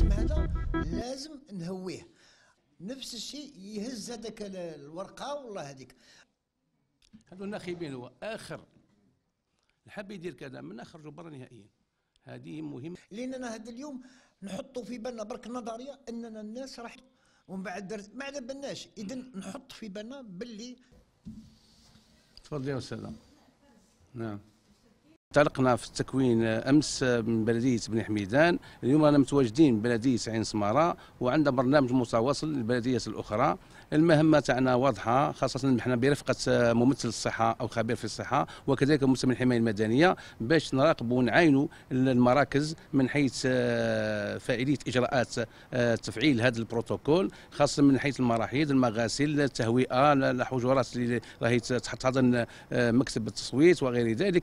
الرسم هذا لازم نهويه نفس الشيء يهز هذاك الورقه والله هذيك هذو الناخبين هو اخر الحب يدير كذا من اخر برا نهائيا هذه مهمه لاننا هذا اليوم نحطوا في بالنا برك النظريه اننا الناس راح ومن بعد درت ما على بالناش اذا نحط في بالنا باللي تفضل يا استاذه نعم انطلقنا في التكوين امس من بلديه بن حميدان اليوم رانا متواجدين ببلديه عين سماره وعندنا برنامج متواصل للبلديات الاخرى المهمه تاعنا واضحه خاصه نحن برفقه ممثل الصحه او خبير في الصحه وكذلك مسمى الحمايه المدنيه باش نراقب ونعاينوا المراكز من حيث آه، فاعليه اجراءات آه، تفعيل هذا البروتوكول خاصه من حيث المراحيض المغاسل التهوئه الحجرات اللي راهي تحت هذا آه، مكتب التصويت وغير ذلك